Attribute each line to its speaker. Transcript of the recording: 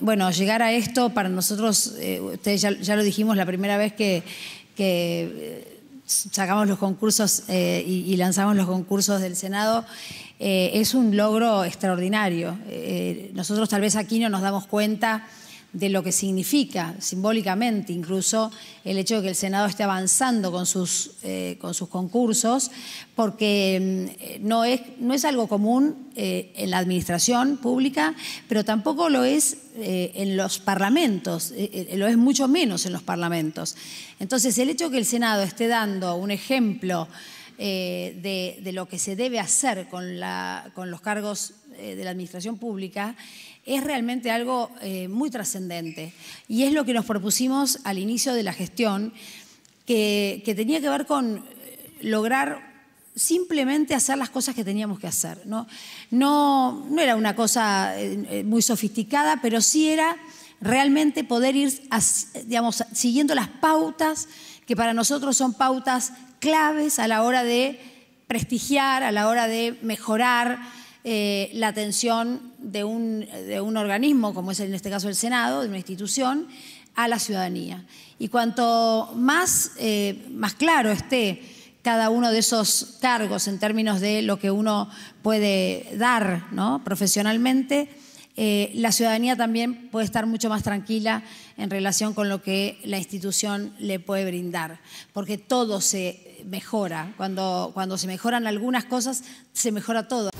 Speaker 1: bueno, llegar a esto para nosotros, eh, ustedes ya, lo dijimos la primera vez que, eh, sacamos los concursos eh, y, lanzamos los concursos del Senado, es un logro extraordinario. nosotros tal vez aquí no nos damos cuenta de lo que significa simbólicamente incluso el hecho de que el Senado esté avanzando con sus, eh, con sus concursos, porque mm, eh, no, es, no es algo común eh, en la administración pública, pero tampoco lo es en los parlamentos, lo es mucho menos en los parlamentos. Entonces, el hecho de que el Senado esté dando un ejemplo de, lo que se debe hacer con, la, con los cargos eh, de la administración pública es realmente algo eh, muy trascendente y es lo que nos propusimos al inicio de la gestión, que, tenía que ver con eh, lograr simplemente hacer las cosas que teníamos que hacer. No, no, no era una cosa muy sofisticada, pero sí era realmente poder ir, digamos, siguiendo las pautas que para nosotros son pautas claves a la hora de prestigiar, a la hora de mejorar eh, la atención de un, organismo, como es en este caso el Senado, de una institución, a la ciudadanía. Y cuanto más, eh, más claro esté cada uno de esos cargos en términos de lo que uno puede dar profesionalmente, eh, la ciudadanía también puede estar mucho más tranquila en relación con lo que la institución le puede brindar, porque todo se mejora. Cuando, cuando se mejoran algunas cosas, se mejora todo.